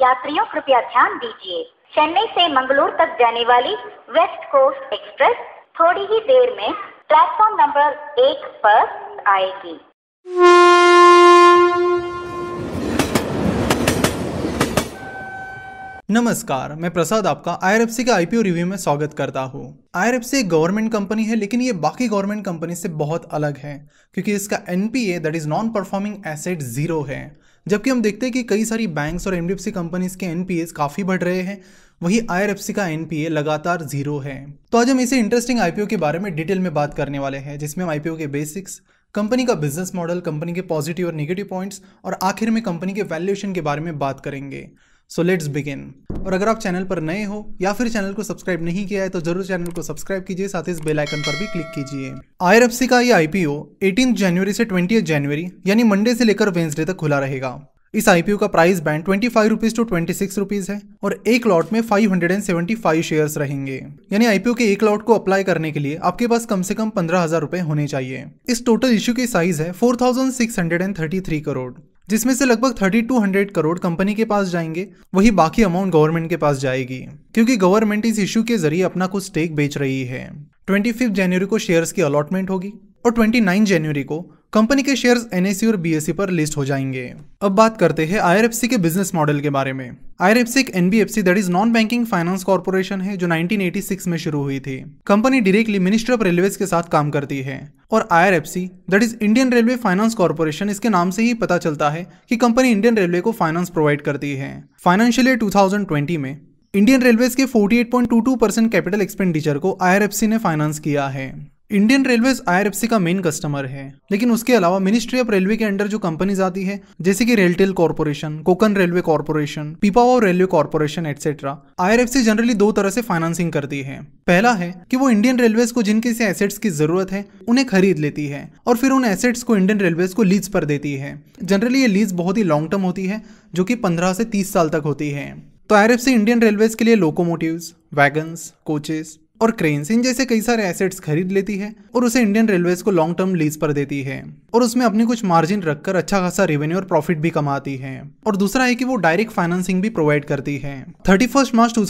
यात्रियों कृपया ध्यान दीजिए चेन्नई से मंगलोर तक जाने वाली वेस्ट कोस्ट एक्सप्रेस थोड़ी ही देर में प्लेटफॉर्म नंबर एक पर आएगी नमस्कार मैं प्रसाद आपका सी के आईपीओ रिव्यू में स्वागत करता हूँ सी एक गवर्नमेंट कंपनी है लेकिन ये बाकी गवर्नमेंट कंपनी से बहुत अलग है क्योंकि इसका NPA that is non performing asset zero है जबकि हम देखते हैं कि कई सारी बैंक्स और एनडीएफसी कंपनीज के एनपीएस काफ़ी बढ़ रहे हैं वही आई का एनपीए लगातार जीरो है तो आज हम इसे इंटरेस्टिंग आईपीओ के बारे में डिटेल में बात करने वाले हैं जिसमें हम आईपीओ के बेसिक्स कंपनी का बिजनेस मॉडल कंपनी के पॉजिटिव और निगेटिव पॉइंट्स और आखिर में कंपनी के वैल्यूएशन के बारे में बात करेंगे सो लेट्स बिगिन और अगर आप चैनल पर नए हो या फिर चैनल को सब्सक्राइब नहीं किया है तो जरूर चैनल को सब्सक्राइब कीजिए साथ ही इस बेल आइकन पर भी क्लिक कीजिए आईआरएफसी का ये आईपीओ 18 जनवरी से 20 जनवरी यानी मंडे से लेकर वेंसडे तक खुला रहेगा इस आईपीओ का price band twenty five rupees to twenty six rupees है और एक लॉट में five hundred and seventy five share रहेंगे यानी आईपीओ के एक लॉट को अप्लाई करने के लिए आपके पास कम से कम पंद्रह हजार रुपए होने चाहिए इस टोटल इश्यू की साइज है four thousand six hundred and thirty three crore जिसमें से लगभग 3200 करोड़ कंपनी के पास जाएंगे वही बाकी अमाउंट गवर्नमेंट के पास जाएगी क्योंकि गवर्नमेंट इस इशू के जरिए अपना कुछ स्टेक बेच रही है ट्वेंटी फिफ्थ जनवरी को शेयर्स की अलॉटमेंट होगी और ट्वेंटी जनवरी को कंपनी के शेयर्स एनएससी और बीएससी पर लिस्ट हो जाएंगे अब बात करते हैं आईआरएफसी के बिजनेस मॉडल के बारे में आईआरएफसी एक NBFC that is non banking finance corporation है जो 1986 में शुरू हुई थी company directly ministry of railway के साथ काम करती है और IRFC that is Indian railway finance corporation इसके नाम से ही पता चलता है कि कंपनी इंडियन रेलवे को फाइनेंस प्रोवाइड करती है फाइनेंशियल ईयर 2020 में इंडियन रेलवेज के 48.22 परसेंट कैपिटल एक्सपेंडिचर को आईआरएफसी ने फाइनेंस किया है इंडियन रेलवेज आई का मेन कस्टमर है लेकिन उसके अलावा मिनिस्ट्री ऑफ रेलवे के अंडर जो कंपनीज आती है जैसे कि RailTel corporation Konkan railway corporation पीपा railway corporation etcetera I generally दो तरह से फाइनेंसिंग करती है पहला है कि वो इंडियन रेलवेज को जिनके से एसेट्स की जरूरत है उन्हें खरीद लेती है और फिर उन एसेट्स को इंडियन रेलवेज को लीज पर देती है जनरली ये लीज बहुत ही लॉन्ग टर्म होती है जो कि पंद्रह से तीस साल तक होती है तो आई इंडियन रेलवे के लिए लोकोमोटिव वैगन्स कोचेस और क्रेनसिन जैसे कई सारे एसेट्स खरीद लेती है और उसे इंडियन रेलवेज को लॉन्ग टर्म लीज पर देती है और उसमें अपने कुछ मार्जिन रखकर अच्छा खासा रेवेन्यू और प्रॉफिट भी कमाती है और दूसरा है कि वो डायरेक्ट फाइनेंसिंग भी प्रोवाइड करती है थर्टी मार्च टू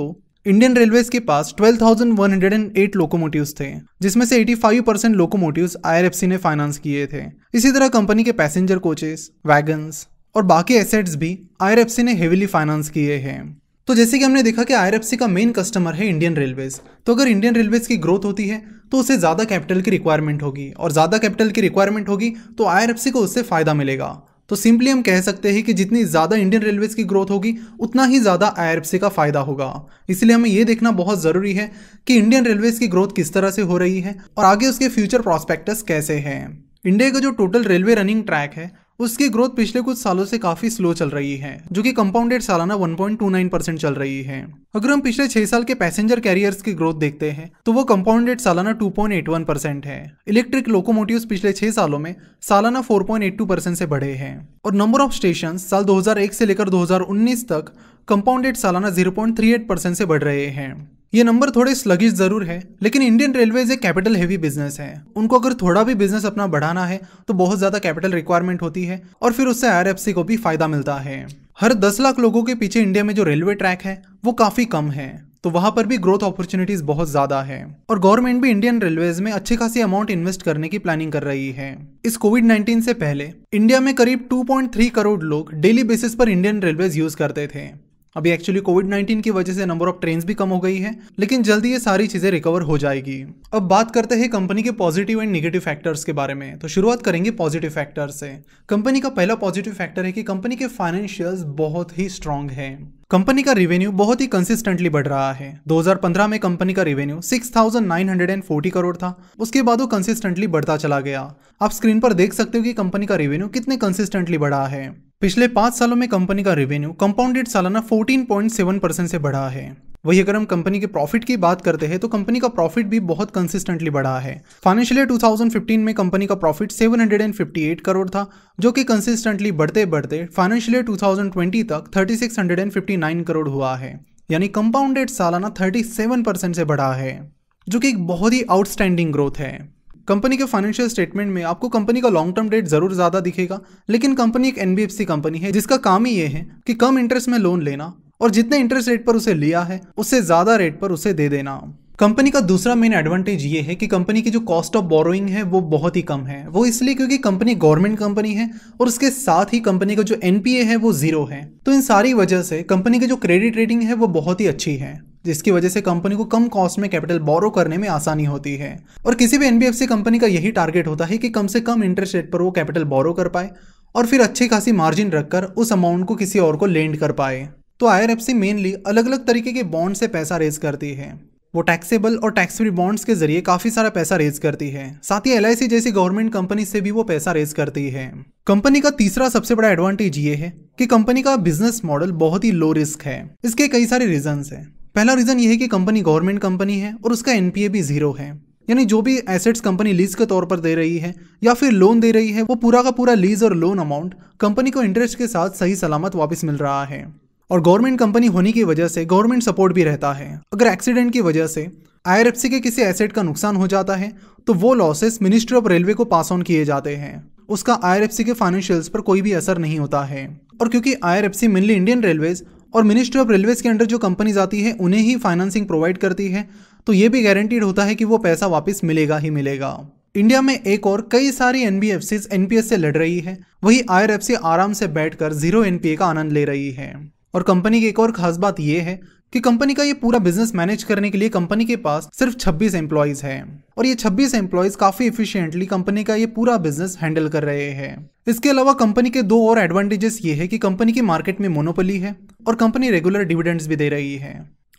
को इंडियन रेलवेज के पास 12,108 लोकोमोटिव्स थे जिसमें से 85 परसेंट लोकोमोटिव आई ने फाइनेंस किए थे इसी तरह कंपनी के पैसेंजर कोचेस वैगन्स और बाकी एसेट्स भी आई ने हेविली फाइनेंस किए हैं तो जैसे कि हमने देखा कि आई का मेन कस्टमर है इंडियन रेलवेज तो अगर इंडियन रेलवेज की ग्रोथ होती है तो उसे ज़्यादा कैपिटल की रिक्वायरमेंट होगी और ज़्यादा कैपिटल की रिक्वायरमेंट होगी तो आई को उससे फ़ायदा मिलेगा तो सिंपली हम कह सकते हैं कि जितनी ज़्यादा इंडियन रेलवेज की ग्रोथ होगी उतना ही ज़्यादा आई का फ़ायदा होगा इसलिए हमें यह देखना बहुत ज़रूरी है कि इंडियन रेलवेज की ग्रोथ किस तरह से हो रही है और आगे उसके फ्यूचर प्रॉस्पेक्टस कैसे हैं इंडिया का जो टोटल रेलवे रनिंग ट्रैक है उसकी ग्रोथ पिछले कुछ सालों से काफी स्लो चल रही है जो कि कंपाउंडेड सालाना 1.29 परसेंट चल रही है अगर हम पिछले छह साल के पैसेंजर कैरियर्स की ग्रोथ देखते हैं तो वो कंपाउंडेड सालाना 2.81 परसेंट है इलेक्ट्रिक लोकोमोटिव पिछले छह सालों में सालाना 4.82 परसेंट से बढ़े हैं और नंबर ऑफ स्टेशन साल 2001 से लेकर 2019 तक कंपाउंडेड सालाना 0.38 परसेंट से बढ़ रहे हैं ये नंबर थोड़े स्लगिश जरूर है लेकिन इंडियन रेलवे एक कैपिटल हेवी बिजनेस है उनको अगर थोड़ा भी बिजनेस अपना बढ़ाना है तो बहुत ज्यादा कैपिटल रिक्वायरमेंट होती है और फिर उससे आरएफसी को भी फायदा मिलता है हर दस लाख लोगों के पीछे इंडिया में जो रेलवे ट्रैक है वो काफी कम है तो वहां पर भी ग्रोथ अपॉर्चुनिटीज बहुत ज्यादा है और गवर्नमेंट भी इंडियन रेलवेज में अच्छी खासी अमाउंट इन्वेस्ट करने की प्लानिंग कर रही है इस कोविड 19 से पहले इंडिया में करीब 2.3 करोड़ लोग डेली बेसिस पर इंडियन रेलवेज यूज करते थे अभी एक्चुअली कोविड नाइन्टीन की वजह से नंबर ऑफ ट्रेन भी कम हो गई है लेकिन जल्दी ये सारी चीजें रिकवर हो जाएगी अब बात करते हैं कंपनी के पॉजिटिव एंड निगेटिव फैक्टर्स के बारे में तो शुरुआत करेंगे पॉजिटिव फैक्टर से कंपनी का पहला पॉजिटिव फैक्टर है कि कंपनी के फाइनेंशियल बहुत ही स्ट्रांग है कंपनी का रेवेन्यू बहुत ही कंसिस्टेंटली बढ़ रहा है 2015 में कंपनी का रेवेन्यू 6,940 करोड़ था उसके बाद वो कंसिस्टेंटली बढ़ता चला गया आप स्क्रीन पर देख सकते हो कि कंपनी का रेवेन्यू कितने कंसिस्टेंटली बढ़ा है पिछले पांच सालों में कंपनी का रेवेन्यू कंपाउंडेड सालाना 14.7 परसेंट से बढ़ा है वही अगर हम कंपनी के प्रॉफिट की बात करते हैं तो कंपनी का प्रॉफिट भी बहुत कंसिस्टेंटली बढ़ा है फाइनेंशियल ईयर 2015 में कंपनी का प्रॉफिट 758 करोड़ था जो कि कंसिस्टेंटली बढ़ते बढ़ते फाइनेंशियल ईयर 2020 तक 3659 करोड़ हुआ है यानी कंपाउंडेड सालाना 37 परसेंट से बढ़ा है जो कि एक बहुत ही आउटस्टैंडिंग ग्रोथ है कंपनी के फाइनेंशियल स्टेटमेंट में आपको कंपनी का लॉन्ग टर्म डेट जरूर ज्यादा दिखेगा लेकिन कंपनी एक एनबीएफसी कंपनी है जिसका काम ही ये है कि कम इंटरेस्ट में लोन लेना और जितने इंटरेस्ट रेट पर उसे लिया है उससे ज्यादा रेट पर उसे दे देना कंपनी का दूसरा मेन एडवांटेज ये है कि कंपनी की जो कॉस्ट ऑफ बोरोइंग है वो बहुत ही कम है वो इसलिए क्योंकि कंपनी गवर्नमेंट कंपनी है और उसके साथ ही कंपनी का जो एनपीए है वो जीरो है तो इन सारी वजह से कंपनी की जो क्रेडिट रेटिंग है वो बहुत ही अच्छी है जिसकी वजह से कंपनी को कम कॉस्ट में कैपिटल बोरो करने में आसानी होती है और किसी भी एनबीएफसी कंपनी का यही टारगेट होता है कि कम से कम इंटरेस्ट रेट पर वो कैपिटल बोरो कर पाए और फिर अच्छी खासी मार्जिन रखकर उस अमाउंट को किसी और को लेंड कर पाए तो आई मेनली अलग अलग तरीके के बॉन्ड से पैसा रेज करती है वो टैक्सेबल और टैक्स फ्री बॉन्ड्स के जरिए काफ़ी सारा पैसा रेज करती है साथ ही एल जैसी गवर्नमेंट कंपनी से भी वो पैसा रेज करती है कंपनी का तीसरा सबसे बड़ा एडवांटेज ये है कि कंपनी का बिजनेस मॉडल बहुत ही लो रिस्क है इसके कई सारे रीजन हैं पहला रीज़न ये है कि कंपनी गवर्नमेंट कंपनी है और उसका एन भी ज़ीरो है यानी जो भी एसेट्स कंपनी लीज के तौर पर दे रही है या फिर लोन दे रही है वो पूरा का पूरा लीज और लोन अमाउंट कंपनी को इंटरेस्ट के साथ सही सलामत वापस मिल रहा है और गवर्नमेंट कंपनी होने की वजह से गवर्नमेंट सपोर्ट भी रहता है अगर एक्सीडेंट की वजह से आई के किसी एसेट का नुकसान हो जाता है तो वो लॉसेस मिनिस्ट्री ऑफ रेलवे को पास ऑन किए जाते हैं उसका आई के फाइनेंशियल्स पर कोई भी असर नहीं होता है और क्योंकि आई मेनली इंडियन रेलवेज और मिनिस्ट्री ऑफ रेलवेज़ के अंडर जो कंपनीज आती है उन्हें ही फाइनेंसिंग प्रोवाइड करती है तो ये भी गारंटीड होता है कि वो पैसा वापस मिलेगा ही मिलेगा इंडिया में एक और कई सारी एन बी एनपीएस से लड़ रही है वही आई आराम से बैठकर जीरो एनपीए का आनंद ले रही है और कंपनी की एक और खास बात यह है कि कंपनी का ये पूरा बिजनेस मैनेज करने के लिए कंपनी के पास सिर्फ 26 एम्प्लॉयज हैं और ये 26 एम्प्लॉयज काफी इफिशियंटली कंपनी का ये पूरा बिजनेस हैंडल कर रहे हैं इसके अलावा कंपनी के दो और एडवांटेजेस ये है कि कंपनी की मार्केट में मोनोपोली है और कंपनी रेगुलर डिविडेंड्स भी दे रही है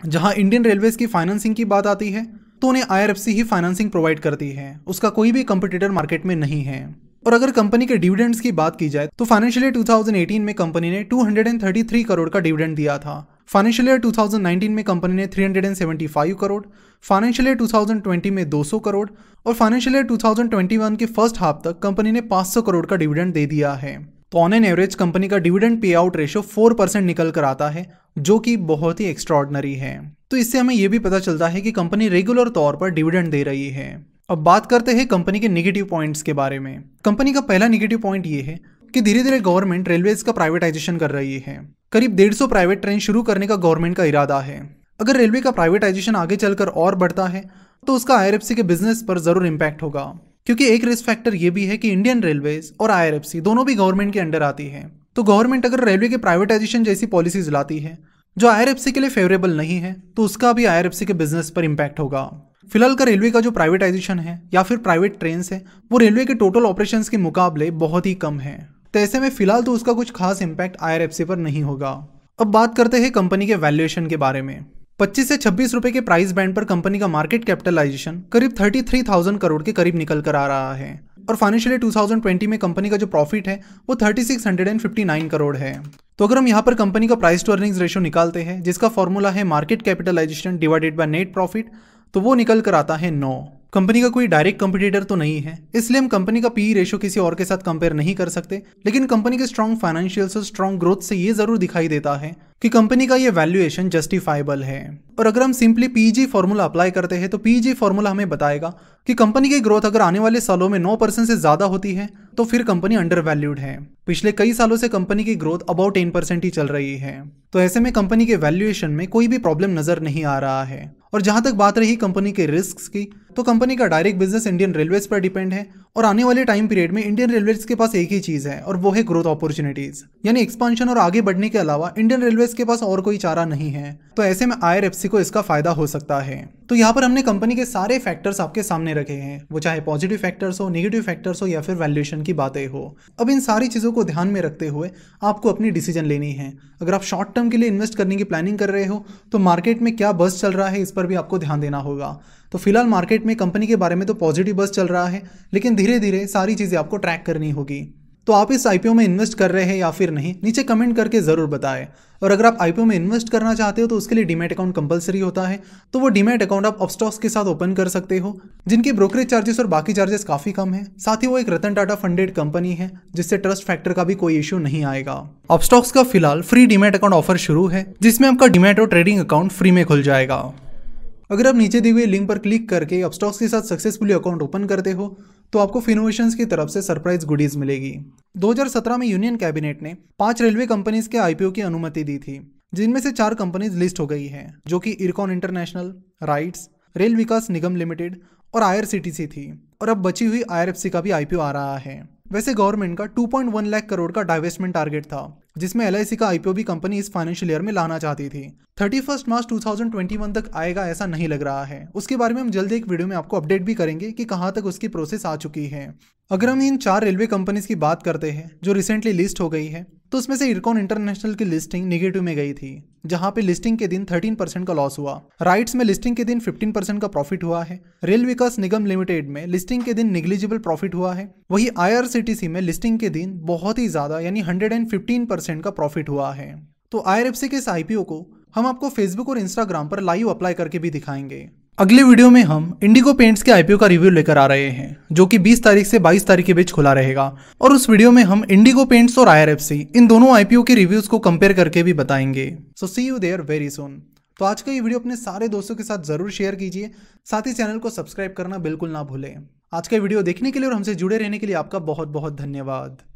जहां इंडियन रेलवेज की फाइनेंसिंग की बात आती है तो उन्हें आई ही फाइनेंसिंग प्रोवाइड करती है उसका कोई भी कंपटीटर मार्केट में नहीं है और अगर कंपनी के डिविडेंड्स की बात की जाए तो फाइनेंशियल ईयर 2018 में कंपनी ने 233 करोड़ का डिविडेंड दिया था फाइनेंशियल ईयर 2019 में कंपनी ने 375 करोड़ फाइनेंशियल ईयर 2020 में 200 करोड़ और फाइनेंशियल ईयर 2021 के फर्स्ट हाफ तक कंपनी ने 500 करोड़ का डिविडेंड दे दिया है तो ऑन एन एवरेज कंपनी का dividend pay out ratio four percent निकल कर आता है जो कि बहुत ही एक्स्ट्रॉर्डनरी है तो इससे हमें यह भी पता चलता है कि कंपनी रेगुलर तौर पर डिविडेंड दे रही है अब बात करते हैं कंपनी के निगेटिव पॉइंट्स के बारे में कंपनी का पहला निगेटिव पॉइंट ये है कि धीरे धीरे गवर्नमेंट रेलवेज का प्राइवेटाइजेशन कर रही है करीब डेढ़ सौ प्राइवेट ट्रेन शुरू करने का गवर्नमेंट का इरादा है अगर रेलवे का प्राइवेटाइजेशन आगे चलकर और बढ़ता है तो उसका आई के बिजनेस पर जरूर इम्पैक्ट होगा क्योंकि एक रिस्क फैक्टर ये भी है कि इंडियन रेलवेज और आई दोनों भी गवर्नमेंट के अंडर आती है तो गवर्नमेंट अगर रेलवे के प्राइवेटाइजेशन जैसी पॉलिसीज लाती है जो आई के लिए फेवरेबल नहीं है तो उसका भी आई के बिजनेस पर इम्पैक्ट होगा फिलहाल का रेलवे का जो प्राइवेटाइजेशन है या फिर प्राइवेट ट्रेन है वो रेलवे के टोटल ऑपरेशन के मुकाबले बहुत ही कम है तो ऐसे में फिलहाल तो उसका कुछ खास इम्पैक्ट आई पर नहीं होगा अब बात करते हैं कंपनी के वैल्यूएशन के बारे में 25 से 26 रुपए के प्राइस बैंड पर कंपनी का मार्केट कैपिटलाइजेशन करीब 33,000 करोड़ के करीब निकल कर आ रहा है और फाइनेंशियल 2020 में कंपनी का जो प्रॉफिट है वो 3659 करोड़ है तो अगर हम यहाँ पर कंपनी का प्राइस टू अर्निंग्स रेशियो निकालते हैं जिसका फॉर्मूला है market capitalisation divided by net profit तो वो निकल कर आता है नौ कंपनी का कोई डायरेक्ट कंपटीटर तो नहीं है इसलिए हम कंपनी का पी रेशो e किसी और के साथ कंपेयर नहीं कर सकते लेकिन कंपनी के स्ट्रॉन्ग फाइनेंशियल और स्ट्रॉन्ग ग्रोथ से ये जरूर दिखाई देता है कि कंपनी का ये वैल्यूएशन जस्टिफाइबल है और अगर हम सिंपली पीजी फॉर्मूला अप्लाई करते हैं तो पीजी फॉर्मूला e हमें बताएगा कि कंपनी की ग्रोथ अगर आने वाले सालों में 9 परसेंट से ज्यादा होती है तो फिर कंपनी अंडर वैल्यूड है पिछले कई सालों से कंपनी की ग्रोथ अबाउट टेन परसेंट ही चल रही है तो ऐसे में कंपनी के वैल्यूएशन में कोई भी प्रॉब्लम नजर नहीं आ रहा है और जहां तक बात रही कंपनी के रिस्क की तो कंपनी का डायरेक्ट बिजनेस इंडियन रेलवेज पर डिपेंड है और आने वाले टाइम पीरियड में इंडियन रेलवेज के पास एक ही चीज है और वो है ग्रोथ अपॉर्चुनिटीज यानी एक्सपांशन और आगे बढ़ने के अलावा इंडियन रेलवेज के पास और कोई चारा नहीं है तो ऐसे में आई को इसका फायदा हो सकता है तो यहाँ पर हमने कंपनी के सारे फैक्टर्स आपके सामने रखे हैं वो चाहे पॉजिटिव फैक्टर्स हो नेगेटिव फैक्टर्स हो या फिर वैल्यूएशन की बातें हो अब इन सारी चीज़ों को ध्यान में रखते हुए आपको अपनी डिसीजन लेनी है अगर आप शॉर्ट टर्म के लिए इन्वेस्ट करने की प्लानिंग कर रहे हो तो मार्केट में क्या बस चल रहा है इस पर भी आपको ध्यान देना होगा तो फिलहाल मार्केट में कंपनी के बारे में तो पॉजिटिव बस चल रहा है लेकिन धीरे धीरे सारी चीज़ें आपको ट्रैक करनी होगी तो आप इस आईपीओ में इन्वेस्ट कर रहे हैं या फिर नहीं नीचे कमेंट करके ज़रूर बताएं और अगर आप आईपीओ में इन्वेस्ट करना चाहते हो तो उसके लिए डीमेट अकाउंट कंपलसरी होता है तो वो डीमेट अकाउंट आप अपस्टॉक्स के साथ ओपन कर सकते हो जिनके ब्रोकरेज चार्जेस और बाकी चार्जेस काफ़ी कम है साथ ही वो एक रतन टाटा फंडेड कंपनी है जिससे ट्रस्ट फैक्टर का भी कोई इश्यू नहीं आएगा अपस्टॉक्स का फिलहाल फ्री डीमेट अकाउंट ऑफर शुरू है जिसमें आपका डीमेट और ट्रेडिंग अकाउंट फ्री में खुल जाएगा अगर आप नीचे दी हुई लिंक पर क्लिक करके अपस्टॉक्स के साथ सक्सेसफुली अकाउंट ओपन करते हो तो आपको फिनोवेशन की तरफ से सरप्राइज गुडीज मिलेगी 2017 में यूनियन कैबिनेट ने पांच रेलवे कंपनीज के आईपीओ की अनुमति दी थी जिनमें से चार कंपनीज लिस्ट हो गई हैं जो कि इरकॉन इंटरनेशनल राइट्स रेल विकास निगम लिमिटेड और आईआरसीटीसी थी और अब बची हुई आईआरएफसी का भी आईपीओ आ रहा है वैसे गवर्नमेंट का 2.1 लाख करोड़ का डाइवेस्टमेंट टारगेट था जिसमें एल का आईपीओ भी कंपनी इस फाइनेंशियल ईयर में लाना चाहती थी थर्टी फर्स्ट मार्च 2021 तक आएगा ऐसा नहीं लग रहा है उसके बारे में हम जल्द एक वीडियो में आपको अपडेट भी करेंगे कि कहाँ तक उसकी प्रोसेस आ चुकी है अगर हम इन चार रेलवे कंपनीज की बात करते हैं जो रिसेंटली लिस्ट हो गई है तो उसमें से इरकॉन इंटरनेशनल की लिस्टिंग निगेटिव में गई थी जहां पे लिस्टिंग के दिन 13 परसेंट का लॉस हुआ राइट्स में लिस्टिंग के दिन 15 परसेंट का प्रॉफिट हुआ है रेल विकास निगम लिमिटेड में लिस्टिंग के दिन निगलिजिबल प्रॉफिट हुआ है वही आईआरसीटीसी में लिस्टिंग के दिन बहुत ही ज्यादा यानी हंड्रेड परसेंट का प्रॉफिट हुआ है तो आई के इस आईपीओ को हम आपको फेसबुक और इंस्टाग्राम पर लाइव अप्लाई करके भी दिखाएंगे अगले वीडियो में हम इंडिगो पेंट्स के आईपीओ का रिव्यू लेकर आ रहे हैं जो कि 20 तारीख से 22 तारीख के बीच खुला रहेगा और उस वीडियो में हम इंडिगो पेंट्स और आई इन दोनों आईपीओ के रिव्यूज को कंपेयर करके भी बताएंगे so see you there very soon तो आज का ये वीडियो अपने सारे दोस्तों के साथ जरूर शेयर कीजिए साथ ही चैनल को सब्सक्राइब करना बिल्कुल ना भूलें आज का वीडियो देखने के लिए और हमसे जुड़े रहने के लिए आपका बहुत बहुत धन्यवाद